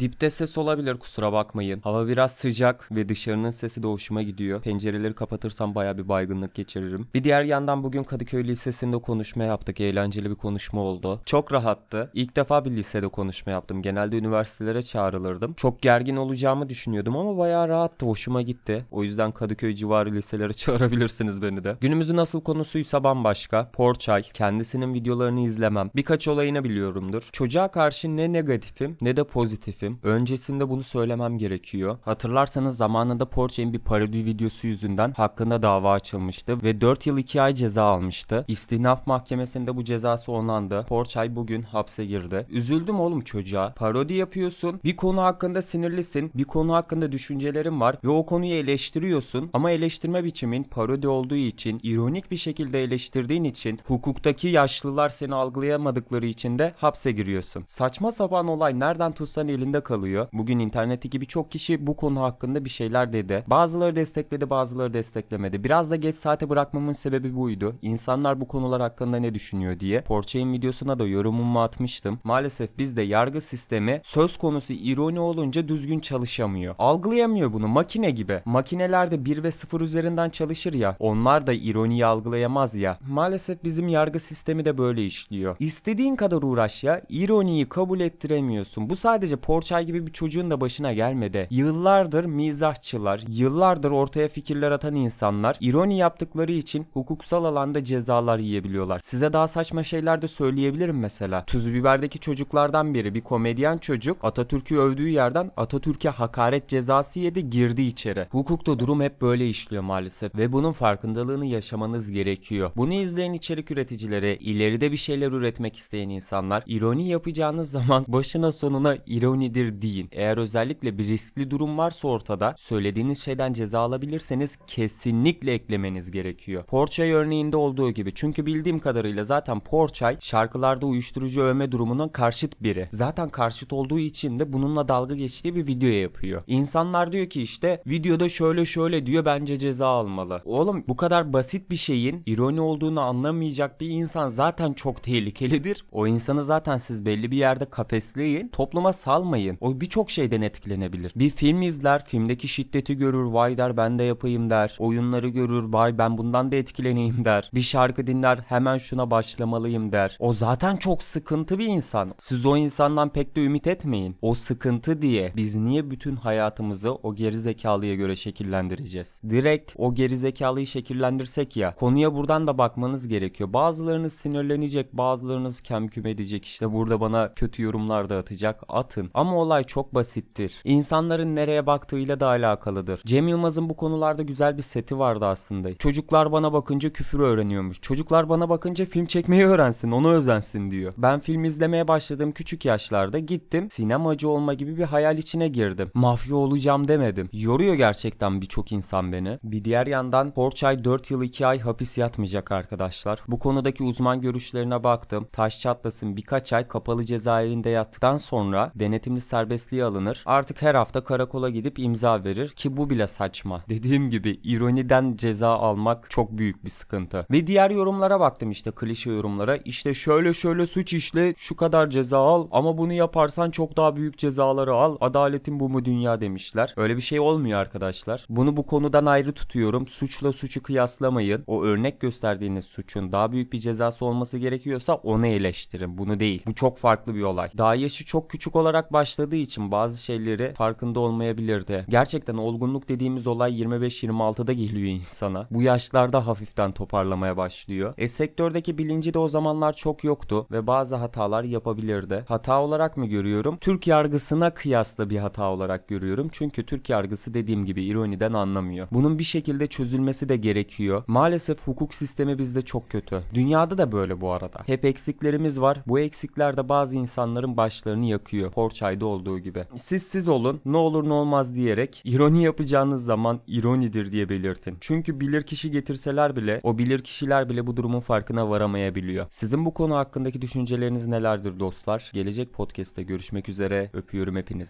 Dipte ses olabilir kusura bakmayın. Hava biraz sıcak ve dışarının sesi de hoşuma gidiyor. Pencereleri kapatırsam baya bir baygınlık geçiririm. Bir diğer yandan bugün Kadıköy Lisesi'nde konuşma yaptık. Eğlenceli bir konuşma oldu. Çok rahattı. İlk defa bir lisede konuşma yaptım. Genelde üniversitelere çağrılırdım. Çok gergin olacağımı düşünüyordum ama baya rahattı. Hoşuma gitti. O yüzden Kadıköy civarı liselere çağırabilirsiniz beni de. Günümüzün nasıl konusuysa bambaşka. Porçay. Kendisinin videolarını izlemem. Birkaç olayını biliyorumdur. Çocuğa karşı ne negatifim ne de pozitif aktifim. Öncesinde bunu söylemem gerekiyor. Hatırlarsanız zamanında Porsche'nin bir parodi videosu yüzünden hakkında dava açılmıştı ve 4 yıl 2 ay ceza almıştı. İstinaf mahkemesinde bu cezası onlandı. Porsche bugün hapse girdi. Üzüldüm oğlum çocuğa. Parodi yapıyorsun. Bir konu hakkında sinirlisin. Bir konu hakkında düşüncelerin var ve o konuyu eleştiriyorsun. Ama eleştirme biçimin parodi olduğu için, ironik bir şekilde eleştirdiğin için, hukuktaki yaşlılar seni algılayamadıkları için de hapse giriyorsun. Saçma sapan olay nereden tutsan elinde elinde kalıyor. Bugün internetteki gibi çok kişi bu konu hakkında bir şeyler dedi. Bazıları destekledi bazıları desteklemedi. Biraz da geç saate bırakmamın sebebi buydu. İnsanlar bu konular hakkında ne düşünüyor diye. Porçay'ın videosuna da yorumumu atmıştım. Maalesef bizde yargı sistemi söz konusu ironi olunca düzgün çalışamıyor. Algılayamıyor bunu makine gibi. Makinelerde de 1 ve 0 üzerinden çalışır ya. Onlar da ironiyi algılayamaz ya. Maalesef bizim yargı sistemi de böyle işliyor. İstediğin kadar uğraş ya. İroniyi kabul ettiremiyorsun. Bu sadece por Korçay gibi bir çocuğun da başına gelmedi. Yıllardır mizahçılar, yıllardır ortaya fikirler atan insanlar ironi yaptıkları için hukuksal alanda cezalar yiyebiliyorlar. Size daha saçma şeyler de söyleyebilirim mesela. Tuz biberdeki çocuklardan biri bir komedyen çocuk Atatürk'ü övdüğü yerden Atatürk'e hakaret cezası yedi girdi içeri. Hukukta durum hep böyle işliyor maalesef ve bunun farkındalığını yaşamanız gerekiyor. Bunu izleyen içerik üreticileri, ileride bir şeyler üretmek isteyen insanlar ironi yapacağınız zaman başına sonuna ironi midir deyin. Eğer özellikle bir riskli durum varsa ortada söylediğiniz şeyden ceza alabilirseniz kesinlikle eklemeniz gerekiyor. Porçay örneğinde olduğu gibi çünkü bildiğim kadarıyla zaten Porçay şarkılarda uyuşturucu övme durumunun karşıt biri. Zaten karşıt olduğu için de bununla dalga geçtiği bir video yapıyor. İnsanlar diyor ki işte videoda şöyle şöyle diyor bence ceza almalı. Oğlum bu kadar basit bir şeyin ironi olduğunu anlamayacak bir insan zaten çok tehlikelidir. O insanı zaten siz belli bir yerde kafesleyin. Topluma salmayın yapmayın. O birçok şeyden etkilenebilir. Bir film izler, filmdeki şiddeti görür, vay der ben de yapayım der. Oyunları görür, vay ben bundan da etkileneyim der. Bir şarkı dinler, hemen şuna başlamalıyım der. O zaten çok sıkıntı bir insan. Siz o insandan pek de ümit etmeyin. O sıkıntı diye biz niye bütün hayatımızı o geri zekalıya göre şekillendireceğiz? Direkt o geri zekalıyı şekillendirsek ya. Konuya buradan da bakmanız gerekiyor. Bazılarınız sinirlenecek, bazılarınız kemküm edecek. İşte burada bana kötü yorumlar da atacak. Atın. Ama ama olay çok basittir. İnsanların nereye baktığıyla da alakalıdır. Cem Yılmaz'ın bu konularda güzel bir seti vardı aslında. Çocuklar bana bakınca küfür öğreniyormuş. Çocuklar bana bakınca film çekmeyi öğrensin, onu özensin diyor. Ben film izlemeye başladığım küçük yaşlarda gittim. Sinemacı olma gibi bir hayal içine girdim. Mafya olacağım demedim. Yoruyor gerçekten birçok insan beni. Bir diğer yandan Porçay 4 yıl 2 ay hapis yatmayacak arkadaşlar. Bu konudaki uzman görüşlerine baktım. Taş çatlasın birkaç ay kapalı cezaevinde yattıktan sonra denetim abimiz serbestliğe alınır. Artık her hafta karakola gidip imza verir ki bu bile saçma. Dediğim gibi ironiden ceza almak çok büyük bir sıkıntı. Ve diğer yorumlara baktım işte klişe yorumlara. İşte şöyle şöyle suç işle şu kadar ceza al ama bunu yaparsan çok daha büyük cezaları al. Adaletin bu mu dünya demişler. Öyle bir şey olmuyor arkadaşlar. Bunu bu konudan ayrı tutuyorum. Suçla suçu kıyaslamayın. O örnek gösterdiğiniz suçun daha büyük bir cezası olması gerekiyorsa onu eleştirin. Bunu değil. Bu çok farklı bir olay. Daha yaşı çok küçük olarak baş başladığı için bazı şeyleri farkında olmayabilirdi. Gerçekten olgunluk dediğimiz olay 25-26'da geliyor insana. Bu yaşlarda hafiften toparlamaya başlıyor. E sektördeki bilinci de o zamanlar çok yoktu ve bazı hatalar yapabilirdi. Hata olarak mı görüyorum? Türk yargısına kıyasla bir hata olarak görüyorum. Çünkü Türk yargısı dediğim gibi ironiden anlamıyor. Bunun bir şekilde çözülmesi de gerekiyor. Maalesef hukuk sistemi bizde çok kötü. Dünyada da böyle bu arada. Hep eksiklerimiz var. Bu eksikler de bazı insanların başlarını yakıyor. Porça kaydı olduğu gibi. Siz siz olun ne olur ne olmaz diyerek ironi yapacağınız zaman ironidir diye belirtin. Çünkü bilir kişi getirseler bile o bilir kişiler bile bu durumun farkına varamayabiliyor. Sizin bu konu hakkındaki düşünceleriniz nelerdir dostlar? Gelecek podcast'te görüşmek üzere. Öpüyorum hepinizi.